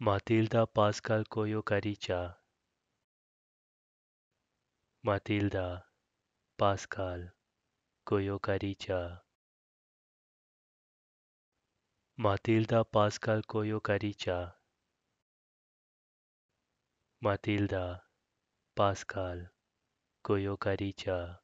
Matilda Pascal Coyo Caricha Matilda Pascal Coyo Caricha Matilda Pascal Coyo Caricha Matilda Pascal Coyo Caricha